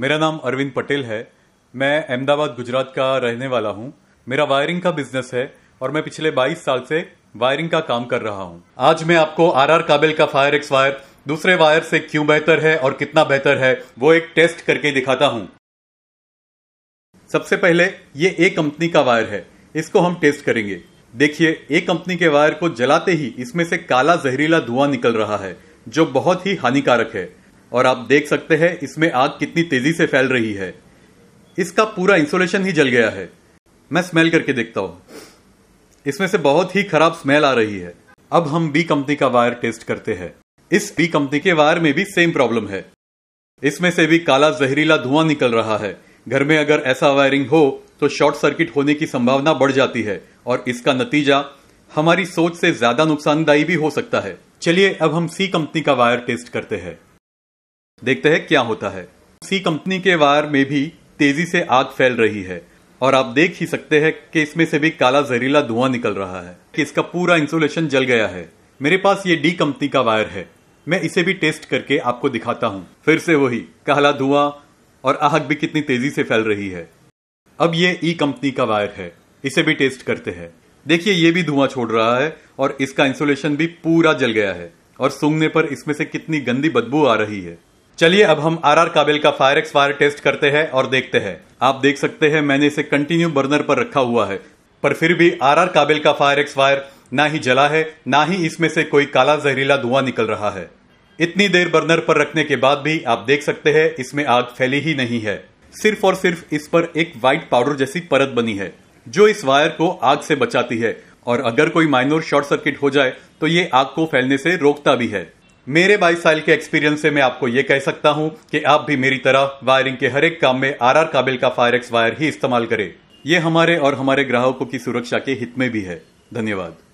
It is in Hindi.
मेरा नाम अरविंद पटेल है मैं अहमदाबाद गुजरात का रहने वाला हूँ मेरा वायरिंग का बिजनेस है और मैं पिछले 22 साल से वायरिंग का काम कर रहा हूँ आज मैं आपको आर आर काबिल का फायर एक्स वायर दूसरे वायर से क्यों बेहतर है और कितना बेहतर है वो एक टेस्ट करके दिखाता हूँ सबसे पहले ये एक कंपनी का वायर है इसको हम टेस्ट करेंगे देखिए एक कंपनी के वायर को जलाते ही इसमें से काला जहरीला धुआं निकल रहा है जो बहुत ही हानिकारक है और आप देख सकते हैं इसमें आग कितनी तेजी से फैल रही है इसका पूरा इंसुलेशन ही जल गया है मैं स्मेल करके देखता हूँ इसमें से बहुत ही खराब स्मेल आ रही है अब हम बी कंपनी का वायर टेस्ट करते हैं इस बी कंपनी के वायर में भी सेम प्रॉब्लम है इसमें से भी काला जहरीला धुआं निकल रहा है घर में अगर ऐसा वायरिंग हो तो शॉर्ट सर्किट होने की संभावना बढ़ जाती है और इसका नतीजा हमारी सोच से ज्यादा नुकसानदायी भी हो सकता है चलिए अब हम सी कंपनी का वायर टेस्ट करते हैं देखते हैं क्या होता है सी कंपनी के वायर में भी तेजी से आग फैल रही है और आप देख ही सकते हैं कि इसमें से भी काला जहरीला धुआं निकल रहा है कि इसका पूरा इंसुलेशन जल गया है मेरे पास ये डी कंपनी का वायर है मैं इसे भी टेस्ट करके आपको दिखाता हूँ फिर से वही काला धुआं और आग भी कितनी तेजी से फैल रही है अब ये ई e कंपनी का वायर है इसे भी टेस्ट करते हैं देखिए ये भी धुआं छोड़ रहा है और इसका इंसुलेशन भी पूरा जल गया है और सूंघने पर इसमें से कितनी गंदी बदबू आ रही है चलिए अब हम आर आर काबिल का फायर एक्स फायर टेस्ट करते हैं और देखते हैं आप देख सकते हैं मैंने इसे कंटिन्यू बर्नर पर रखा हुआ है पर फिर भी आर आर काबिल का फायर एक्स फायर ना ही जला है ना ही इसमें से कोई काला जहरीला धुआं निकल रहा है इतनी देर बर्नर पर रखने के बाद भी आप देख सकते हैं इसमें आग फैली ही नहीं है सिर्फ और सिर्फ इस पर एक व्हाइट पाउडर जैसी परत बनी है जो इस वायर को आग से बचाती है और अगर कोई माइनोर शॉर्ट सर्किट हो जाए तो ये आग को फैलने से रोकता भी है मेरे बाईस साल के एक्सपीरियंस से मैं आपको ये कह सकता हूँ कि आप भी मेरी तरह वायरिंग के हर एक काम में आर आर काबिल का फायर एक्स वायर ही इस्तेमाल करें ये हमारे और हमारे ग्राहकों की सुरक्षा के हित में भी है धन्यवाद